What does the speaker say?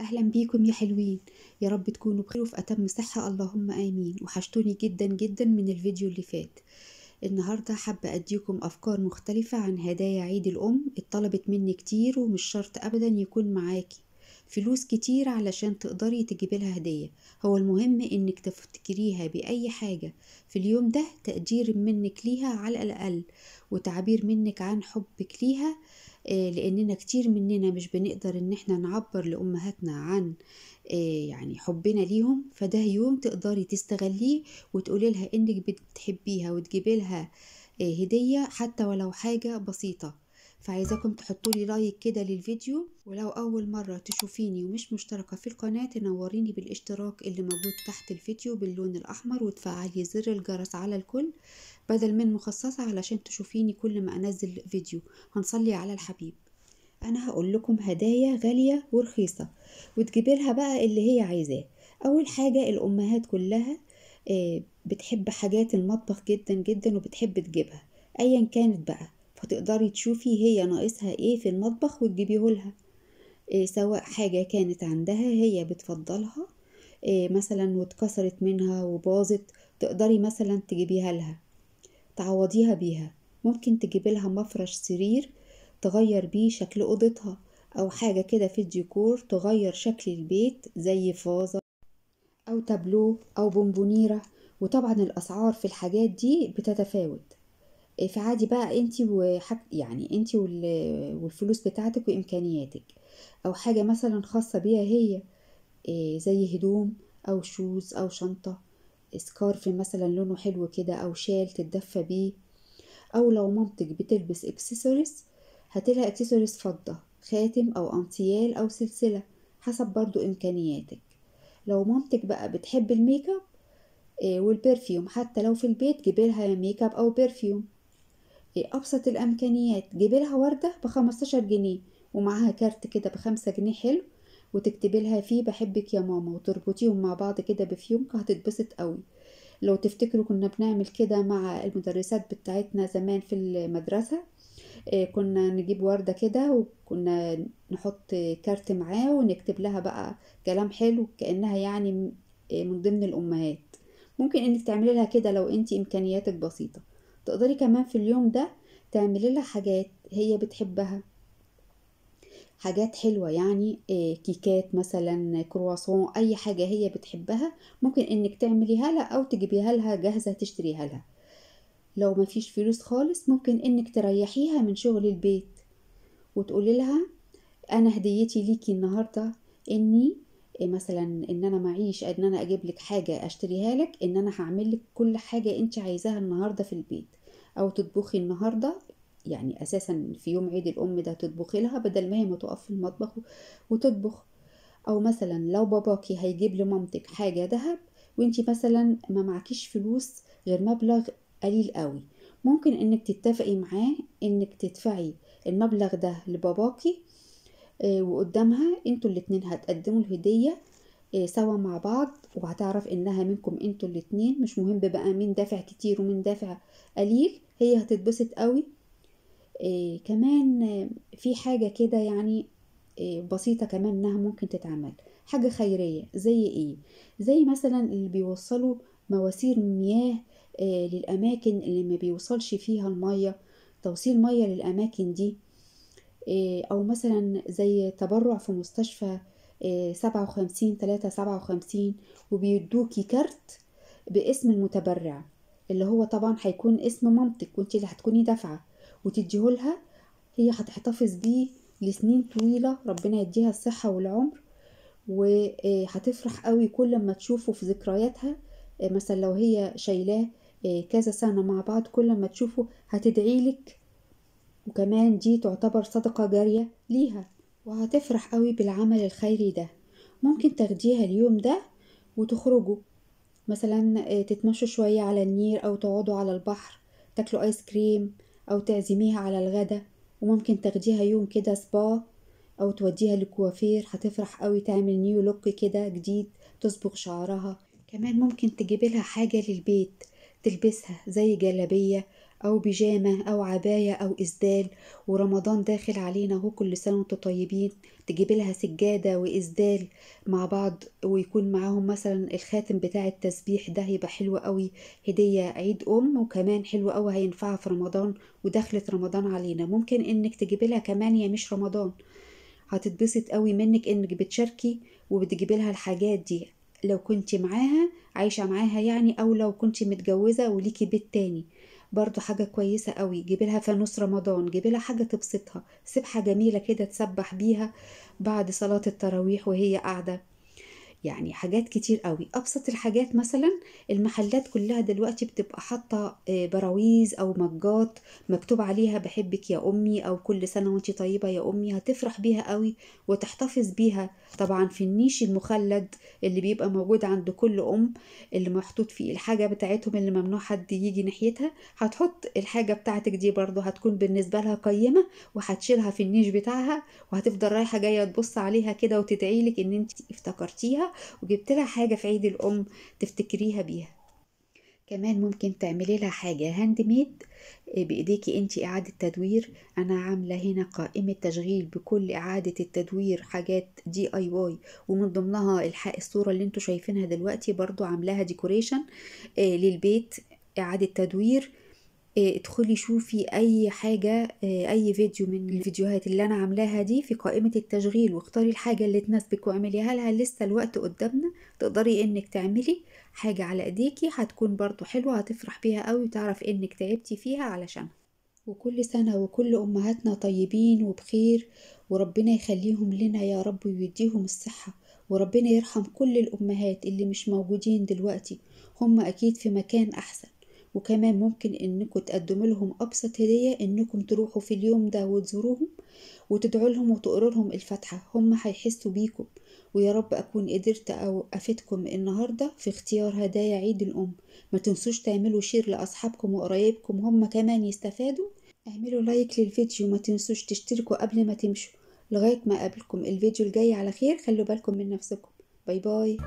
أهلا بيكم يا حلوين يا رب تكونوا بخير وفي أتم صحة اللهم آمين وحشتوني جدا جدا من الفيديو اللي فات النهاردة حابة أديكم أفكار مختلفة عن هدايا عيد الأم اتطلبت مني كتير ومش شرط أبدا يكون معاكي فلوس كتير علشان تقدري تجيبي لها هدية هو المهم إنك تفتكريها بأي حاجة في اليوم ده تقدير منك ليها على الأقل وتعبير منك عن حبك ليها آه، لاننا كتير مننا مش بنقدر ان احنا نعبر لامهاتنا عن آه، يعني حبنا ليهم فده يوم تقدري تستغليه وتقولي لها انك بتحبيها وتجيبي لها آه، هديه حتى ولو حاجه بسيطه فعايزاكم تحطوا لي لايك كده للفيديو ولو اول مره تشوفيني ومش مشتركه في القناه تنوريني بالاشتراك اللي موجود تحت الفيديو باللون الاحمر وتفعلي زر الجرس على الكل بدل من مخصصة علشان تشوفيني كل ما أنزل فيديو هنصلي على الحبيب أنا هقول لكم هدايا غالية ورخيصة وتجيبي لها بقى اللي هي عايزاه أول حاجة الأمهات كلها آه، بتحب حاجات المطبخ جدا جدا وبتحب تجيبها أيا كانت بقى فتقدري تشوفي هي ناقصها ايه في المطبخ وتجيبيه لها آه، سواء حاجة كانت عندها هي بتفضلها آه، مثلا واتكسرت منها وباظت تقدري مثلا تجيبيها لها تعوضيها بيها ممكن تجيب لها مفرش سرير تغير بيه شكل اوضتها او حاجة كده في الديكور تغير شكل البيت زي فازة او تابلو او بونبونيرة وطبعا الاسعار في الحاجات دي بتتفاوت آه، في عادي بقى انت وحك يعني انت والفلوس بتاعتك وامكانياتك او حاجة مثلا خاصة بيها هي آه، زي هدوم او شوز او شنطة سكارف مثلا لونه حلو كده او شال تتدفى بيه او لو مامتك بتلبس اكسسوارز هاتلها اكسسوارز فضة خاتم او انتيال او سلسلة حسب برضو امكانياتك لو مامتك بقى بتحب الميك اب آه، والبرفيوم حتى لو في البيت جيبيلها ميك اب او برفيوم آه، ابسط الامكانيات جيبيلها وردة بخمستاشر جنيه ومعاها كارت كده بخمسة جنيه حلو وتكتبي لها فيه بحبك يا ماما وتربطيهم مع بعض كده بفيونكة هتتبسط قوي لو تفتكروا كنا بنعمل كده مع المدرسات بتاعتنا زمان في المدرسة آه، كنا نجيب وردة كده وكنا نحط كارت معاه ونكتب لها بقى كلام حلو كأنها يعني آه، من ضمن الأمهات ممكن انك تعملي لها كده لو انت امكانياتك بسيطة تقدري كمان في اليوم ده تعملي لها حاجات هي بتحبها حاجات حلوه يعني آه، كيكات مثلا كرواسون اي حاجه هي بتحبها ممكن انك تعمليها لها او تجيبيها لها جاهزه تشتريها لها لو مفيش فلوس خالص ممكن انك تريحيها من شغل البيت وتقولي لها انا هديتي ليكي النهارده اني آه، مثلا ان انا معيش ان انا اجيب لك حاجه اشتريها لك ان انا هعمل لك كل حاجه انت عايزاها النهارده في البيت او تطبخي النهارده يعني أساسا في يوم عيد الأم ده تطبخي لها بدل ما هي ما تقف في المطبخ وتطبخ أو مثلا لو باباكي هيجيب لمامتك حاجة ذهب وانتي مثلا ما معكيش فلوس غير مبلغ قليل قوي ممكن انك تتفقي معاه انك تدفعي المبلغ ده لباباكي آه، وقدامها انتوا الاتنين هتقدموا الهدية آه، سوا مع بعض وهتعرف انها منكم انتوا الاتنين مش مهم بقى مين دافع كتير ومين دافع قليل هي هتتبسط قوي آه، كمان في حاجة كده يعني آه، بسيطة كمان انها ممكن تتعمل حاجة خيرية زي ايه زي مثلا اللي بيوصلوا مواسير مياه آه، للأماكن اللي ما بيوصلش فيها المية توصيل مية للأماكن دي أو مثلا زي تبرع في مستشفى سبعة وخمسين تلاتة سبعة وخمسين وبيدوكي كارت باسم المتبرع اللي هو طبعا هيكون اسم مامتك وانت اللي هتكوني دافعه وتديهولها هي هتحتفظ بيه لسنين طويلة ربنا يديها الصحة والعمر وهتفرح آه، قوي كل ما تشوفه في ذكرياتها آه، مثلا لو هي شايلاه آه، كذا سنة مع بعض كل ما تشوفه هتدعيلك وكمان دي تعتبر صدقة جارية ليها وهتفرح قوي بالعمل الخيري ده ممكن تاخديها اليوم ده وتخرجوا مثلا تتمشوا شوية على النير أو تقعدوا على البحر تاكلوا آيس كريم أو تعزميها على الغدا وممكن تاخديها يوم كده سبا أو توديها لكوافير هتفرح قوي تعمل نيو لوك كده جديد تصبغ شعرها كمان ممكن تجيبي لها حاجة للبيت تلبسها زي جلابية أو بيجامة أو عباية أو إسدال ورمضان داخل علينا هو كل سنة وانتوا طيبين تجيب لها سجادة وإسدال مع بعض ويكون معاهم مثلا الخاتم بتاع التسبيح ده هيبقى حلو قوي هدية عيد أم وكمان حلو قوي هينفعها في رمضان ودخلت رمضان علينا ممكن إنك تجيب لها كمان يا مش رمضان هتتبسط قوي منك إنك بتشاركي وبتجيب لها الحاجات دي لو كنت معاها عايشة معاها يعني أو لو كنت متجوزة وليكي بيت تاني برضو حاجة كويسة قوي جيبلها فانوس رمضان جيبلها حاجة تبسطها سبحة جميلة كده تسبح بيها بعد صلاة التراويح وهي قاعدة يعني حاجات كتير قوي ابسط الحاجات مثلا المحلات كلها دلوقتي بتبقى حاطه آه، براويز او مجات مكتوب عليها بحبك يا امي او كل سنه وانت طيبه يا امي هتفرح بيها قوي وتحتفظ بيها طبعا في النيش المخلد اللي بيبقى موجود عند كل ام اللي محطوط فيه الحاجه بتاعتهم اللي ممنوع حد يجي ناحيتها هتحط الحاجه بتاعتك دي برضه هتكون بالنسبه لها قيمه وهتشيلها في النيش بتاعها وهتفضل رايحه جايه تبص عليها كده وتدعي لك ان انت افتكرتيها وجبت لها حاجة في عيد الأم تفتكريها بيها كمان ممكن تعملي لها حاجة هاند آه، ميد بإيديكي أنت إعادة تدوير أنا عاملة هنا قائمة تشغيل بكل إعادة التدوير حاجات دي أي واي ومن ضمنها الحق الصورة اللي انتوا شايفينها دلوقتي برضو عاملاها ديكوريشن آه، للبيت إعادة تدوير آه، ادخلي شوفي اي حاجة آه، اي فيديو من الفيديوهات اللي انا عاملاها دي في قائمة التشغيل واختاري الحاجة اللي تناسبك واعمليها لها لسه الوقت قدامنا تقدري انك تعملي حاجة على ايديكي هتكون برضو حلوة هتفرح بيها قوي وتعرف انك تعبتي فيها علشانها وكل سنة وكل أمهاتنا طيبين وبخير وربنا يخليهم لنا يا رب ويديهم الصحة وربنا يرحم كل الأمهات اللي مش موجودين دلوقتي هم أكيد في مكان أحسن وكمان ممكن انكم تقدموا لهم ابسط هديه انكم تروحوا في اليوم ده وتزوروهم وتدعوا لهم وتقروا لهم الفاتحه هم هيحسوا بيكم ويا رب اكون قدرت او افيدكم النهارده في اختيار هدايا عيد الام ما تنسوش تعملوا شير لاصحابكم وقرايبكم هم كمان يستفادوا اعملوا لايك للفيديو ما تنسوش تشتركوا قبل ما تمشوا لغايه ما اقابلكم الفيديو الجاي على خير خلوا بالكم من نفسكم باي باي